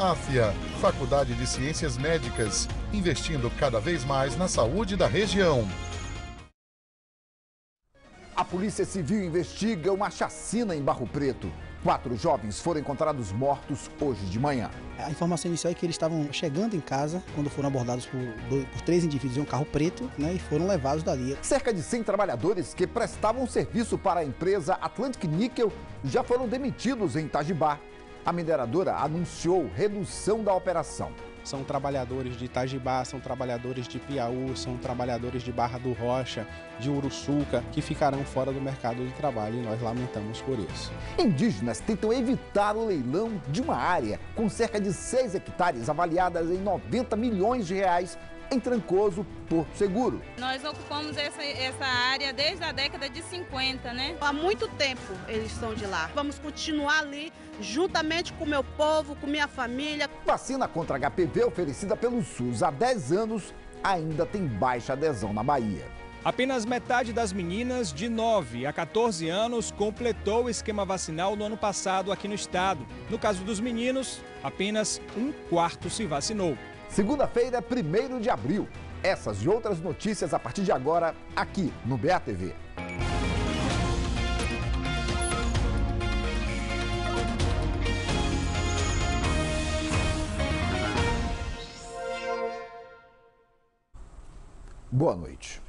AFIA, Faculdade de Ciências Médicas, investindo cada vez mais na saúde da região. A Polícia Civil investiga uma chacina em Barro Preto. Quatro jovens foram encontrados mortos hoje de manhã. A informação inicial é que eles estavam chegando em casa quando foram abordados por, dois, por três indivíduos em um carro preto né, e foram levados dali. Cerca de 100 trabalhadores que prestavam serviço para a empresa Atlantic Nickel já foram demitidos em Itajibá a mineradora anunciou redução da operação. São trabalhadores de Itajibá, são trabalhadores de Piauí, são trabalhadores de Barra do Rocha, de Uruçuca, que ficarão fora do mercado de trabalho e nós lamentamos por isso. Indígenas tentam evitar o leilão de uma área com cerca de 6 hectares avaliadas em 90 milhões de reais em Trancoso, Porto Seguro. Nós ocupamos essa, essa área desde a década de 50, né? Há muito tempo eles estão de lá. Vamos continuar ali juntamente com meu povo, com minha família. Vacina contra HPV oferecida pelo SUS há 10 anos ainda tem baixa adesão na Bahia. Apenas metade das meninas de 9 a 14 anos completou o esquema vacinal no ano passado aqui no estado. No caso dos meninos, apenas um quarto se vacinou. Segunda-feira, 1 é de abril. Essas e outras notícias a partir de agora, aqui no BATV. Boa noite.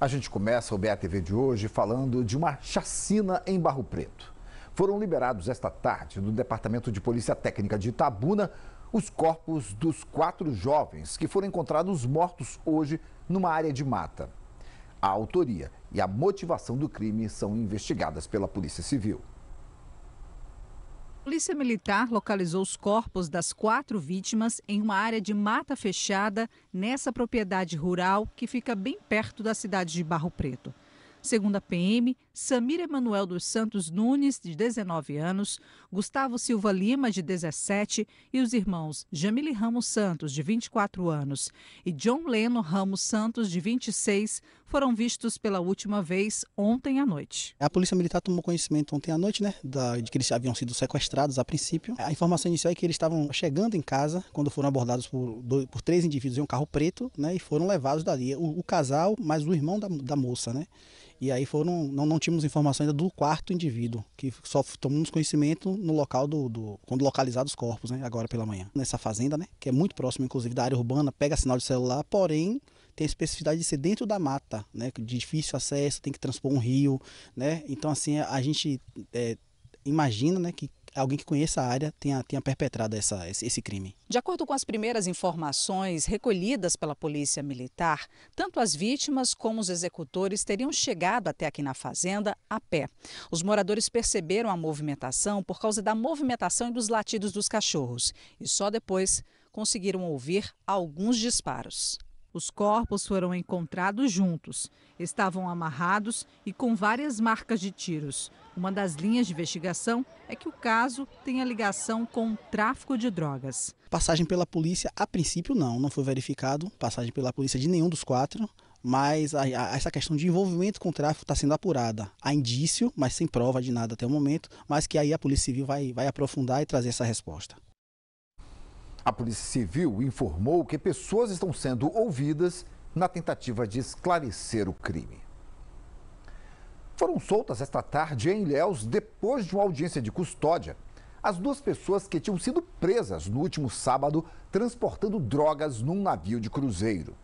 A gente começa o BATV de hoje falando de uma chacina em Barro Preto. Foram liberados esta tarde no Departamento de Polícia Técnica de Itabuna os corpos dos quatro jovens que foram encontrados mortos hoje numa área de mata. A autoria e a motivação do crime são investigadas pela Polícia Civil. Polícia Militar localizou os corpos das quatro vítimas em uma área de mata fechada nessa propriedade rural que fica bem perto da cidade de Barro Preto. Segundo a PM, Samir Emanuel dos Santos Nunes, de 19 anos, Gustavo Silva Lima, de 17, e os irmãos Jamile Ramos Santos, de 24 anos, e John Leno Ramos Santos, de 26, foram vistos pela última vez ontem à noite. A Polícia Militar tomou conhecimento ontem à noite, né, de que eles haviam sido sequestrados a princípio. A informação inicial é que eles estavam chegando em casa quando foram abordados por, dois, por três indivíduos em um carro preto, né, e foram levados dali. O, o casal, mais o irmão da, da moça, né. E aí foram, não, não tínhamos informação ainda é do quarto indivíduo, que só tomamos conhecimento no local do, do quando localizados os corpos, né, agora pela manhã. Nessa fazenda, né, que é muito próximo inclusive da área urbana, pega sinal de celular, porém tem a especificidade de ser dentro da mata, né, de difícil acesso, tem que transpor um rio, né? Então assim, a gente é, imagina, né, que alguém que conheça a área tenha, tenha perpetrado essa, esse, esse crime. De acordo com as primeiras informações recolhidas pela Polícia Militar, tanto as vítimas como os executores teriam chegado até aqui na fazenda a pé. Os moradores perceberam a movimentação por causa da movimentação e dos latidos dos cachorros e só depois conseguiram ouvir alguns disparos. Os corpos foram encontrados juntos. Estavam amarrados e com várias marcas de tiros. Uma das linhas de investigação é que o caso tenha ligação com o tráfico de drogas. Passagem pela polícia, a princípio, não, não foi verificado passagem pela polícia de nenhum dos quatro. Mas a, a, essa questão de envolvimento com o tráfico está sendo apurada. Há indício, mas sem prova de nada até o momento, mas que aí a Polícia Civil vai, vai aprofundar e trazer essa resposta. A Polícia Civil informou que pessoas estão sendo ouvidas na tentativa de esclarecer o crime. Foram soltas esta tarde em Ilhéus, depois de uma audiência de custódia, as duas pessoas que tinham sido presas no último sábado transportando drogas num navio de cruzeiro.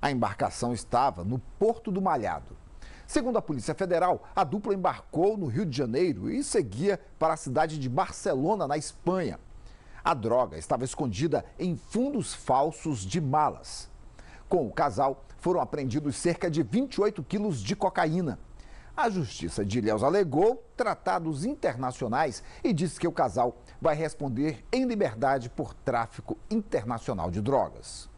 A embarcação estava no Porto do Malhado. Segundo a Polícia Federal, a dupla embarcou no Rio de Janeiro e seguia para a cidade de Barcelona, na Espanha. A droga estava escondida em fundos falsos de malas. Com o casal, foram apreendidos cerca de 28 quilos de cocaína. A Justiça de Ilhéus alegou tratados internacionais e disse que o casal vai responder em liberdade por tráfico internacional de drogas.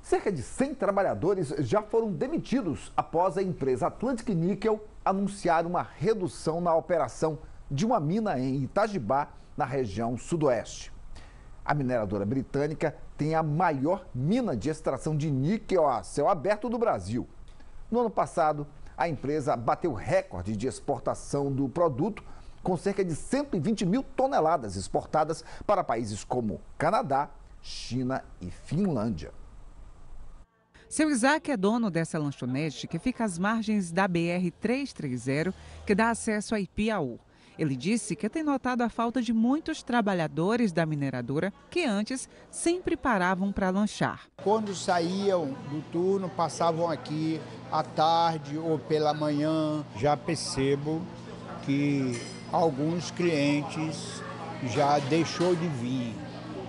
Cerca de 100 trabalhadores já foram demitidos após a empresa Atlantic Níquel anunciar uma redução na operação de uma mina em Itajibá na região sudoeste. A mineradora britânica tem a maior mina de extração de níquel a céu aberto do Brasil. No ano passado, a empresa bateu recorde de exportação do produto, com cerca de 120 mil toneladas exportadas para países como Canadá, China e Finlândia. Seu Isaac é dono dessa lanchonete que fica às margens da BR-330, que dá acesso a Ipiaú. Ele disse que tem notado a falta de muitos trabalhadores da mineradora que antes sempre paravam para lanchar. Quando saíam do turno, passavam aqui à tarde ou pela manhã. Já percebo que alguns clientes já deixou de vir,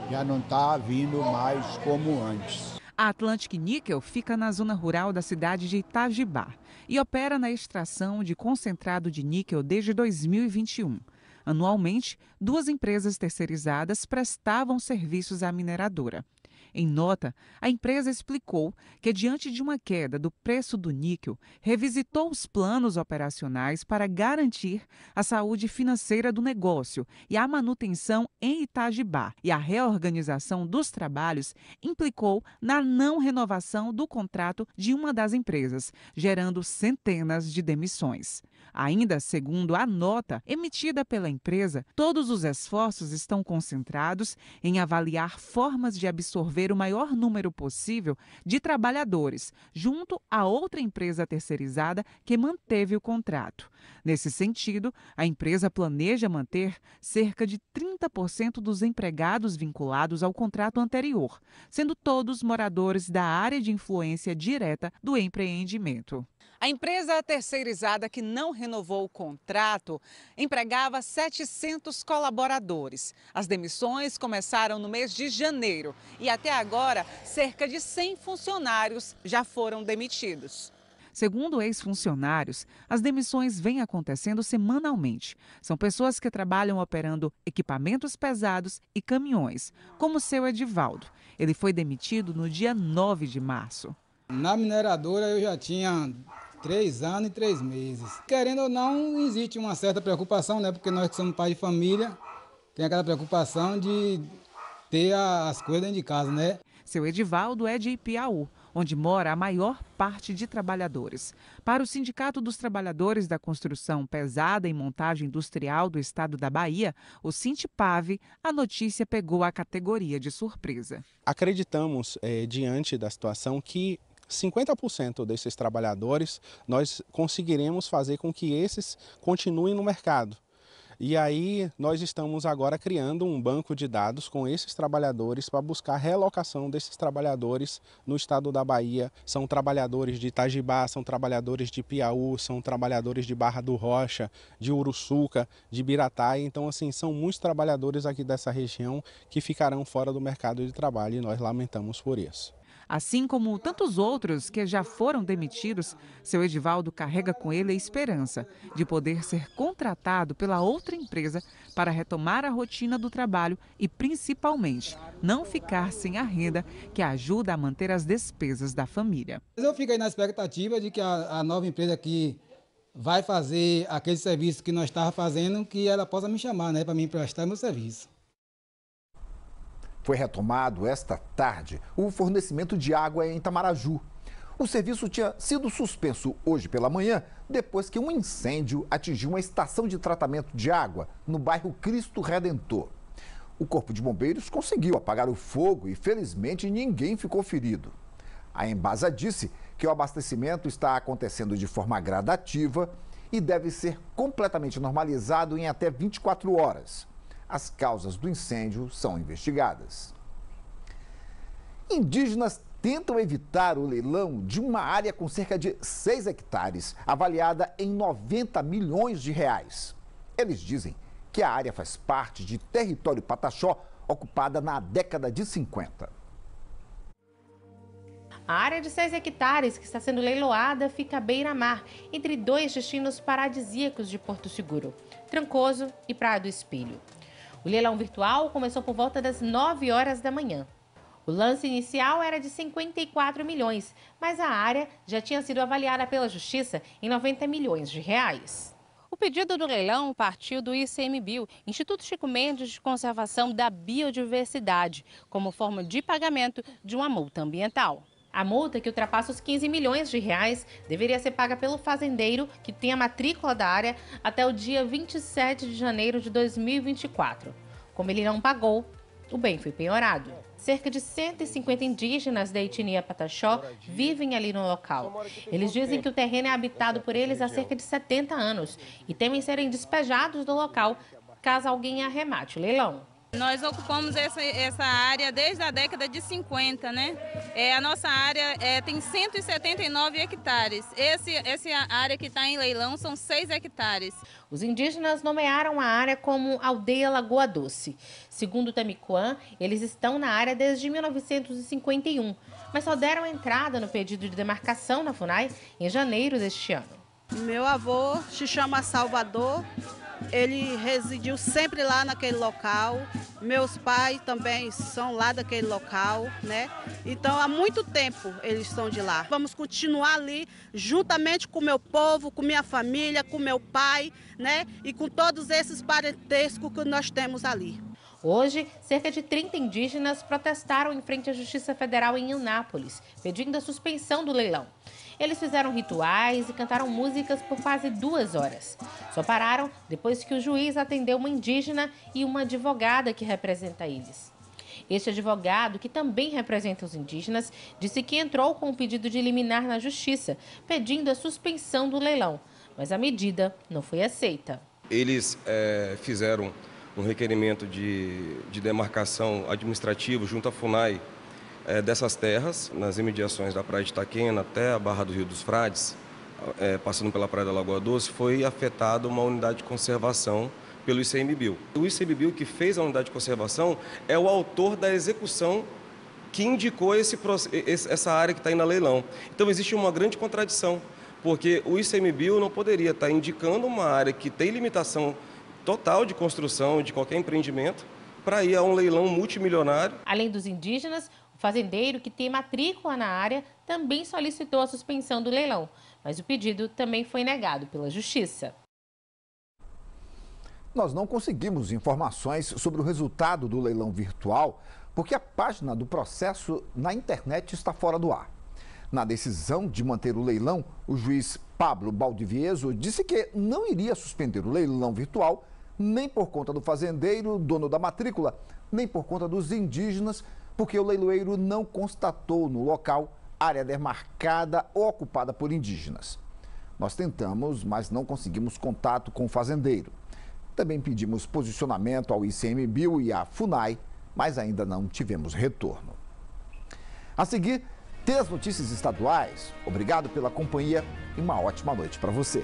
já não está vindo mais como antes. A Atlantic Níquel fica na zona rural da cidade de Itajibá e opera na extração de concentrado de níquel desde 2021. Anualmente, duas empresas terceirizadas prestavam serviços à mineradora. Em nota, a empresa explicou que, diante de uma queda do preço do níquel, revisitou os planos operacionais para garantir a saúde financeira do negócio e a manutenção em Itajibá. E a reorganização dos trabalhos implicou na não renovação do contrato de uma das empresas, gerando centenas de demissões. Ainda segundo a nota emitida pela empresa, todos os esforços estão concentrados em avaliar formas de absorver envolver o maior número possível de trabalhadores, junto a outra empresa terceirizada que manteve o contrato. Nesse sentido, a empresa planeja manter cerca de 30% dos empregados vinculados ao contrato anterior, sendo todos moradores da área de influência direta do empreendimento. A empresa terceirizada que não renovou o contrato empregava 700 colaboradores. As demissões começaram no mês de janeiro e até agora cerca de 100 funcionários já foram demitidos. Segundo ex-funcionários, as demissões vêm acontecendo semanalmente. São pessoas que trabalham operando equipamentos pesados e caminhões, como seu Edivaldo. Ele foi demitido no dia 9 de março. Na mineradora eu já tinha Três anos e três meses. Querendo ou não, existe uma certa preocupação, né? Porque nós que somos pai de família, tem aquela preocupação de ter as coisas dentro de casa, né? Seu Edivaldo é de Ipiaú, onde mora a maior parte de trabalhadores. Para o Sindicato dos Trabalhadores da Construção Pesada e Montagem Industrial do Estado da Bahia, o Sintipave, a notícia pegou a categoria de surpresa. Acreditamos, eh, diante da situação, que 50% desses trabalhadores nós conseguiremos fazer com que esses continuem no mercado. E aí nós estamos agora criando um banco de dados com esses trabalhadores para buscar relocação desses trabalhadores no estado da Bahia. São trabalhadores de Itajibá, são trabalhadores de Piauí, são trabalhadores de Barra do Rocha, de Uruçuca, de Biratai. Então, assim, são muitos trabalhadores aqui dessa região que ficarão fora do mercado de trabalho e nós lamentamos por isso. Assim como tantos outros que já foram demitidos, seu Edivaldo carrega com ele a esperança de poder ser contratado pela outra empresa para retomar a rotina do trabalho e, principalmente, não ficar sem a renda que ajuda a manter as despesas da família. Eu fico aí na expectativa de que a, a nova empresa que vai fazer aquele serviço que nós estávamos fazendo, que ela possa me chamar, né, para me emprestar meu serviço. Foi retomado esta tarde o fornecimento de água em Itamaraju. O serviço tinha sido suspenso hoje pela manhã, depois que um incêndio atingiu uma estação de tratamento de água no bairro Cristo Redentor. O Corpo de Bombeiros conseguiu apagar o fogo e, felizmente, ninguém ficou ferido. A Embasa disse que o abastecimento está acontecendo de forma gradativa e deve ser completamente normalizado em até 24 horas. As causas do incêndio são investigadas. Indígenas tentam evitar o leilão de uma área com cerca de 6 hectares, avaliada em 90 milhões de reais. Eles dizem que a área faz parte de território Pataxó, ocupada na década de 50. A área de 6 hectares que está sendo leiloada fica à beira-mar, entre dois destinos paradisíacos de Porto Seguro, Trancoso e Praia do Espelho. O leilão virtual começou por volta das 9 horas da manhã. O lance inicial era de 54 milhões, mas a área já tinha sido avaliada pela Justiça em 90 milhões de reais. O pedido do leilão partiu do ICMBio, Instituto Chico Mendes de Conservação da Biodiversidade, como forma de pagamento de uma multa ambiental. A multa que ultrapassa os 15 milhões de reais deveria ser paga pelo fazendeiro que tem a matrícula da área até o dia 27 de janeiro de 2024. Como ele não pagou, o bem foi penhorado. Cerca de 150 indígenas da etnia Pataxó vivem ali no local. Eles dizem que o terreno é habitado por eles há cerca de 70 anos e temem serem despejados do local caso alguém arremate o leilão. Nós ocupamos essa, essa área desde a década de 50, né? É, a nossa área é, tem 179 hectares. Esse, essa área que está em leilão são 6 hectares. Os indígenas nomearam a área como Aldeia Lagoa Doce. Segundo o Tamicuã, eles estão na área desde 1951, mas só deram entrada no pedido de demarcação na FUNAI em janeiro deste ano. Meu avô se chama Salvador ele residiu sempre lá naquele local. Meus pais também são lá daquele local, né? Então há muito tempo eles estão de lá. Vamos continuar ali juntamente com meu povo, com minha família, com meu pai, né? E com todos esses parentescos que nós temos ali. Hoje, cerca de 30 indígenas protestaram em frente à Justiça Federal em Anápolis, pedindo a suspensão do leilão. Eles fizeram rituais e cantaram músicas por quase duas horas. Só pararam depois que o juiz atendeu uma indígena e uma advogada que representa eles. Este advogado, que também representa os indígenas, disse que entrou com um pedido de liminar na justiça, pedindo a suspensão do leilão, mas a medida não foi aceita. Eles é, fizeram um requerimento de, de demarcação administrativo junto à FUNAI é, dessas terras, nas imediações da Praia de Itaquena até a Barra do Rio dos Frades, é, passando pela Praia da Lagoa Doce, foi afetada uma unidade de conservação pelo ICMBio. O ICMBio que fez a unidade de conservação é o autor da execução que indicou esse, essa área que está indo a leilão. Então existe uma grande contradição, porque o ICMBio não poderia estar tá indicando uma área que tem limitação total de construção de qualquer empreendimento para ir a um leilão multimilionário. Além dos indígenas, o fazendeiro que tem matrícula na área também solicitou a suspensão do leilão, mas o pedido também foi negado pela Justiça. Nós não conseguimos informações sobre o resultado do leilão virtual porque a página do processo na internet está fora do ar. Na decisão de manter o leilão, o juiz Pablo Baldivieso disse que não iria suspender o leilão virtual nem por conta do fazendeiro, dono da matrícula, nem por conta dos indígenas, porque o leiloeiro não constatou no local área demarcada ou ocupada por indígenas. Nós tentamos, mas não conseguimos contato com o fazendeiro. Também pedimos posicionamento ao ICMBio e à FUNAI, mas ainda não tivemos retorno. A seguir, tem as notícias estaduais. Obrigado pela companhia e uma ótima noite para você.